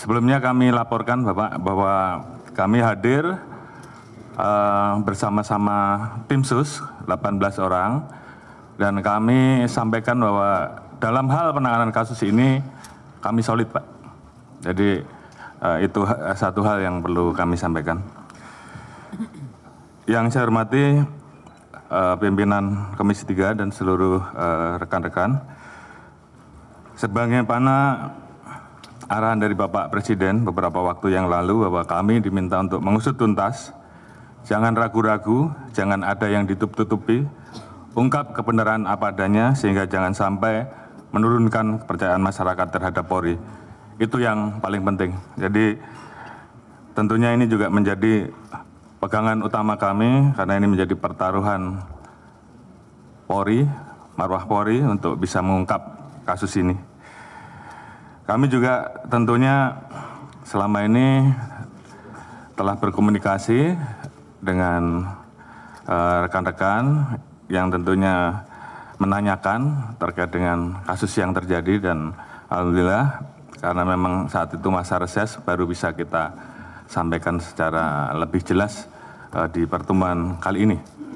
Sebelumnya kami laporkan Bapak bahwa kami hadir uh, bersama-sama tim sus 18 orang dan kami sampaikan bahwa dalam hal penanganan kasus ini kami solid Pak. Jadi uh, itu satu hal yang perlu kami sampaikan. Yang saya hormati uh, pimpinan Komisi 3 dan seluruh rekan-rekan. Uh, Sebagai mana arahan dari Bapak Presiden beberapa waktu yang lalu bahwa kami diminta untuk mengusut tuntas, jangan ragu-ragu, jangan ada yang ditutup-tutupi, ungkap kebenaran apa adanya sehingga jangan sampai menurunkan kepercayaan masyarakat terhadap Polri. Itu yang paling penting. Jadi tentunya ini juga menjadi pegangan utama kami karena ini menjadi pertaruhan Polri, marwah Polri untuk bisa mengungkap kasus ini. Kami juga tentunya selama ini telah berkomunikasi dengan eh, rekan-rekan uh, yang tentunya menanyakan terkait dengan kasus yang terjadi dan alhamdulillah karena memang saat itu masa reses baru bisa kita sampaikan secara lebih jelas uh, di pertemuan kali ini.